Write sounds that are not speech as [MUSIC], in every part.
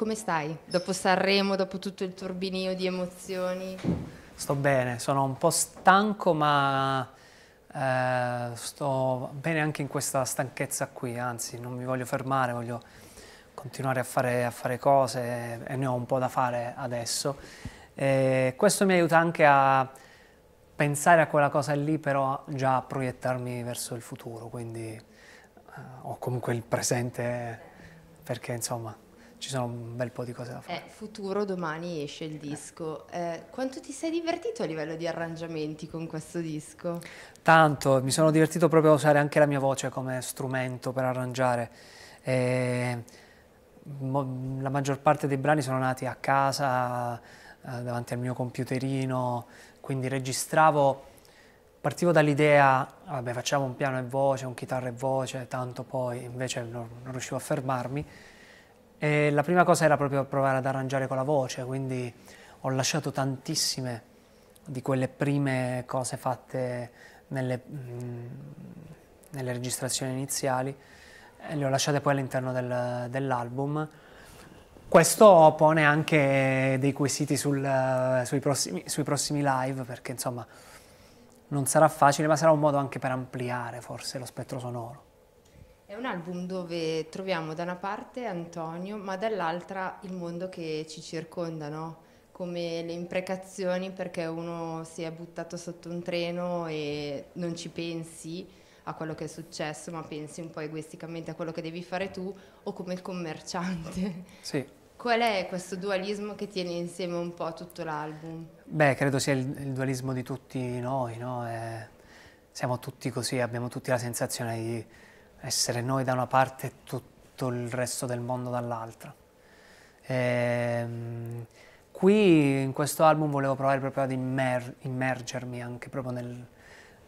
Come stai? Dopo Sanremo, dopo tutto il turbinio di emozioni? Sto bene, sono un po' stanco ma eh, sto bene anche in questa stanchezza qui, anzi non mi voglio fermare, voglio continuare a fare, a fare cose e ne ho un po' da fare adesso. E questo mi aiuta anche a pensare a quella cosa lì, però già a proiettarmi verso il futuro, quindi eh, o comunque il presente, perché insomma ci sono un bel po' di cose da fare. Eh, futuro, domani esce il disco. Eh, quanto ti sei divertito a livello di arrangiamenti con questo disco? Tanto, mi sono divertito proprio a usare anche la mia voce come strumento per arrangiare. Eh, la maggior parte dei brani sono nati a casa, eh, davanti al mio computerino, quindi registravo, partivo dall'idea, vabbè facciamo un piano e voce, un chitarra e voce, tanto poi invece non, non riuscivo a fermarmi e la prima cosa era proprio provare ad arrangiare con la voce, quindi ho lasciato tantissime di quelle prime cose fatte nelle, mm, nelle registrazioni iniziali, le ho lasciate poi all'interno del, dell'album. Questo pone anche dei quesiti sul, eh, sui, prossimi, sui prossimi live, perché insomma non sarà facile, ma sarà un modo anche per ampliare forse lo spettro sonoro. È un album dove troviamo da una parte Antonio, ma dall'altra il mondo che ci circonda, no? come le imprecazioni perché uno si è buttato sotto un treno e non ci pensi a quello che è successo, ma pensi un po' egoisticamente a quello che devi fare tu o come il commerciante. Sì. Qual è questo dualismo che tiene insieme un po' tutto l'album? Beh, credo sia il, il dualismo di tutti noi, no? Eh, siamo tutti così, abbiamo tutti la sensazione di essere noi da una parte e tutto il resto del mondo dall'altra. Ehm, qui in questo album volevo provare proprio ad immer immergermi anche proprio nel,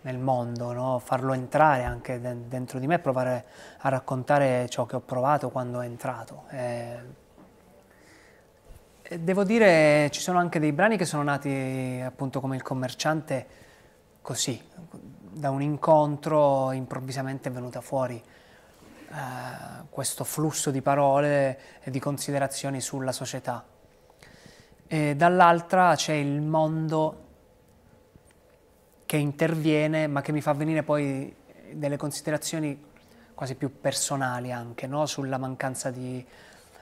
nel mondo, no? farlo entrare anche de dentro di me, provare a raccontare ciò che ho provato quando è entrato. Eh, e devo dire, ci sono anche dei brani che sono nati appunto come il commerciante così, da un incontro improvvisamente è venuta fuori eh, questo flusso di parole e di considerazioni sulla società. E dall'altra c'è il mondo che interviene ma che mi fa venire poi delle considerazioni quasi più personali anche, no? sulla mancanza di,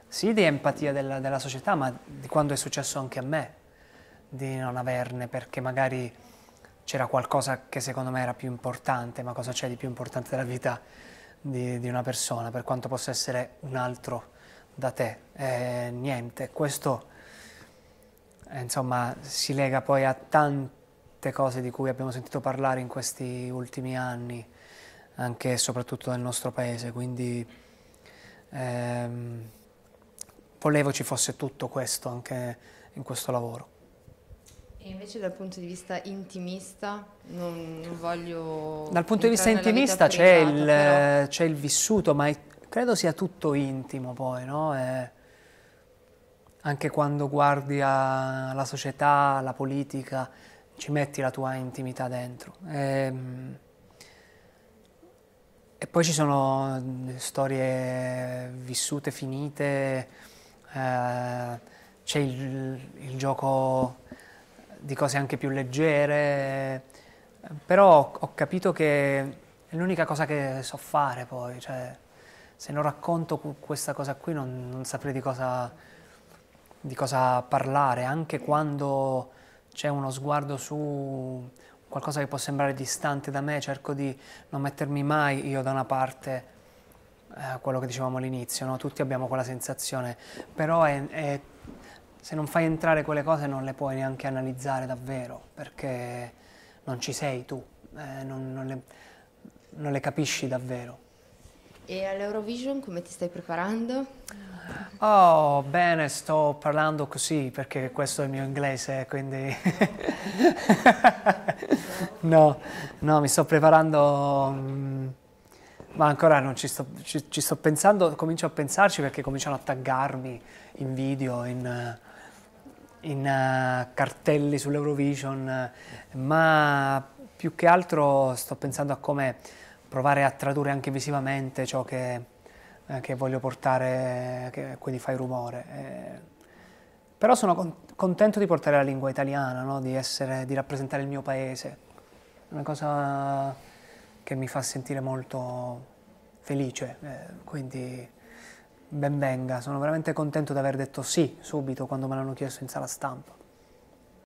sì, di empatia della, della società, ma di quando è successo anche a me, di non averne perché magari c'era qualcosa che secondo me era più importante, ma cosa c'è di più importante della vita di, di, una persona, per quanto possa essere un altro da te? Eh, niente, questo eh, insomma si lega poi a tante cose di cui abbiamo sentito parlare in questi ultimi anni, anche e soprattutto nel nostro paese, quindi ehm, volevo ci fosse tutto questo anche in questo lavoro. E invece dal punto di vista intimista, non, non voglio... Dal punto di vista intimista c'è il, però... il, vissuto, ma è, credo sia tutto intimo poi, no? È, anche quando guardi a, la società, la politica, ci metti la tua intimità dentro. E, ehm, e poi ci sono storie vissute, finite, eh, c'è il, il gioco di cose anche più leggere, eh, però ho capito che è l'unica cosa che so fare poi, cioè se non racconto questa cosa qui non, non saprei di cosa, di cosa parlare, anche quando c'è uno sguardo su qualcosa che può sembrare distante da me, cerco di non mettermi mai io da una parte, eh, quello che dicevamo all'inizio, no? tutti abbiamo quella sensazione, però è, è se non fai entrare quelle cose non le puoi neanche analizzare davvero, perché non ci sei tu, eh, non, non, le, non, le, capisci davvero. E all'Eurovision come ti stai preparando? Oh, bene, sto parlando così perché questo è il mio inglese, quindi... [LAUGHS] no, no, mi sto preparando... Mm, ma ancora non ci sto, ci, ci sto pensando, comincio a pensarci perché cominciano a taggarmi in video, in... Uh, in uh, cartelli sull'Eurovision, eh, ma più che altro sto pensando a come provare a tradurre anche visivamente ciò che, eh, che voglio portare, che, quindi fai rumore. Eh, però sono con contento di portare la lingua italiana, no? di, essere, di rappresentare il mio paese. Una cosa che mi fa sentire molto felice, eh, quindi ben venga, sono veramente contento di aver detto sì subito quando me l'hanno chiesto in sala stampa.